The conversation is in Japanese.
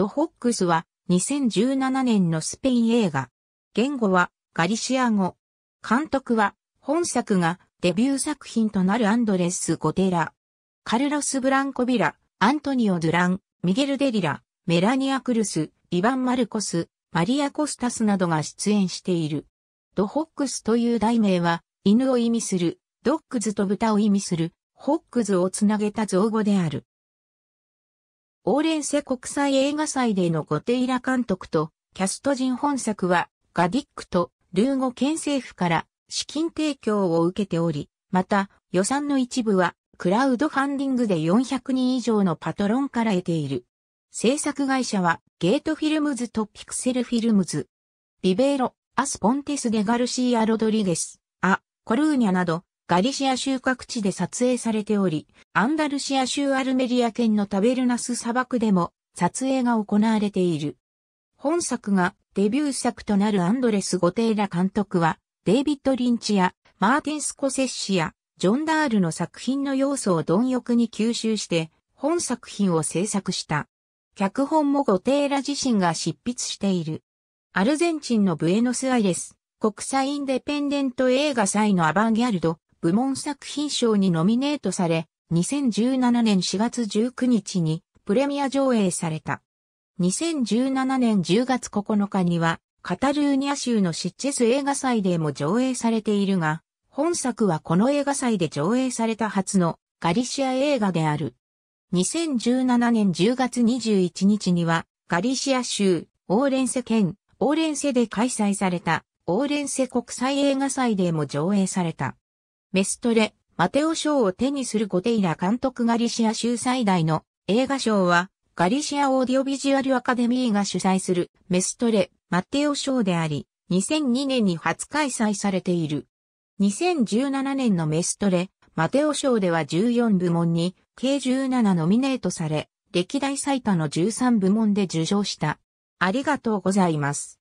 ドホックスは2017年のスペイン映画。言語はガリシア語。監督は本作がデビュー作品となるアンドレス・ゴテラ。カルロス・ブランコビラ、アントニオ・ドゥラン、ミゲル・デリラ、メラニア・クルス、イヴァン・マルコス、マリア・コスタスなどが出演している。ドホックスという題名は、犬を意味する、ドックズと豚を意味する、ホックズをつなげた造語である。オーレンセ国際映画祭でのゴテイラ監督とキャスト陣本作はガディックとルーゴ県政府から資金提供を受けており、また予算の一部はクラウドファンディングで400人以上のパトロンから得ている。制作会社はゲートフィルムズとピクセルフィルムズ。ビベーロ、アスポンテスデガルシーア・ロドリゲス、ア、コルーニャなどガリシア州各地で撮影されており、アンダルシア州アルメリア県のタベルナス砂漠でも撮影が行われている。本作がデビュー作となるアンドレス・ゴテーラ監督は、デイビッド・リンチやマーティン・スコセッシやジョン・ダールの作品の要素を貪欲に吸収して、本作品を制作した。脚本もゴテーラ自身が執筆している。アルゼンチンのブエノスアイレス、国際インデペンデント映画祭のアバンギャルド、部門作品賞にノミネートされ、2017年4月19日にプレミア上映された。2017年10月9日には、カタルーニャ州のシッチェス映画祭でも上映されているが、本作はこの映画祭で上映された初のガリシア映画である。2017年10月21日には、ガリシア州オーレンセ県オーレンセで開催されたオーレンセ国際映画祭でも上映された。メストレ、マテオ賞を手にするゴテイラ監督ガリシア州最大の映画賞は、ガリシアオーディオビジュアルアカデミーが主催するメストレ、マテオ賞であり、2002年に初開催されている。2017年のメストレ、マテオ賞では14部門に、計17ノミネートされ、歴代最多の13部門で受賞した。ありがとうございます。